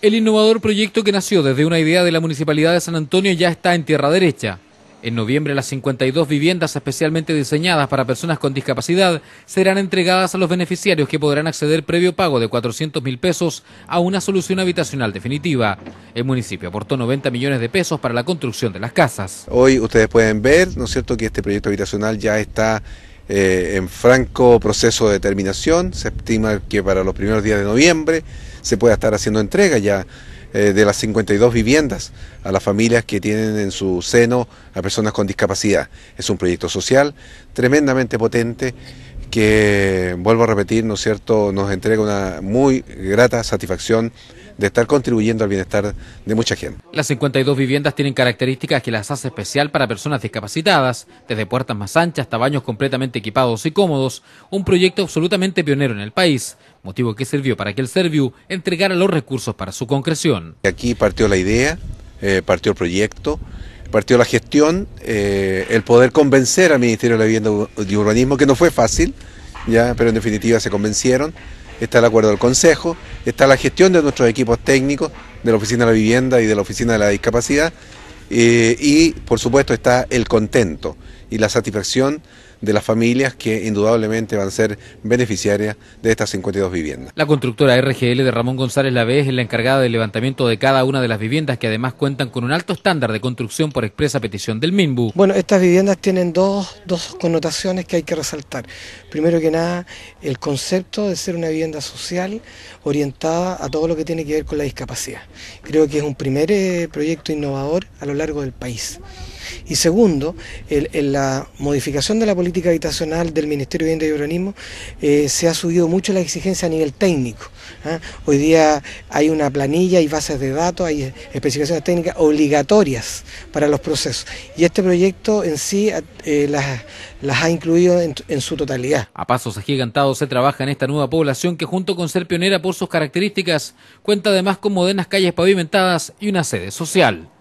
El innovador proyecto que nació desde una idea de la Municipalidad de San Antonio ya está en tierra derecha. En noviembre las 52 viviendas especialmente diseñadas para personas con discapacidad serán entregadas a los beneficiarios que podrán acceder previo pago de 400 mil pesos a una solución habitacional definitiva. El municipio aportó 90 millones de pesos para la construcción de las casas. Hoy ustedes pueden ver, ¿no es cierto?, que este proyecto habitacional ya está eh, en franco proceso de terminación. Se estima que para los primeros días de noviembre se puede estar haciendo entrega ya eh, de las 52 viviendas a las familias que tienen en su seno a personas con discapacidad. Es un proyecto social tremendamente potente que, vuelvo a repetir, ¿no es cierto?, nos entrega una muy grata satisfacción de estar contribuyendo al bienestar de mucha gente. Las 52 viviendas tienen características que las hace especial para personas discapacitadas, desde puertas más anchas hasta baños completamente equipados y cómodos, un proyecto absolutamente pionero en el país, motivo que sirvió para que el Serviu entregara los recursos para su concreción. Aquí partió la idea, eh, partió el proyecto, partió la gestión, eh, el poder convencer al Ministerio de la Vivienda y Urbanismo, que no fue fácil, ya, pero en definitiva se convencieron está el acuerdo del Consejo, está la gestión de nuestros equipos técnicos, de la Oficina de la Vivienda y de la Oficina de la Discapacidad, eh, y por supuesto está el contento y la satisfacción de las familias que indudablemente van a ser beneficiarias de estas 52 viviendas. La constructora RGL de Ramón González Lavés es la encargada del levantamiento de cada una de las viviendas que además cuentan con un alto estándar de construcción por expresa petición del MINBU. Bueno, estas viviendas tienen dos, dos connotaciones que hay que resaltar. Primero que nada, el concepto de ser una vivienda social orientada a todo lo que tiene que ver con la discapacidad. Creo que es un primer eh, proyecto innovador a lo largo del país. Y segundo, en la modificación de la política habitacional del Ministerio de Vivienda y Urbanismo eh, se ha subido mucho la exigencia a nivel técnico. ¿ah? Hoy día hay una planilla, hay bases de datos, hay especificaciones técnicas obligatorias para los procesos. Y este proyecto en sí eh, las, ha incluido en, en su totalidad. A pasos agigantados se trabaja en esta nueva población que junto con ser pionera por sus características, cuenta además con modernas calles pavimentadas y una sede social.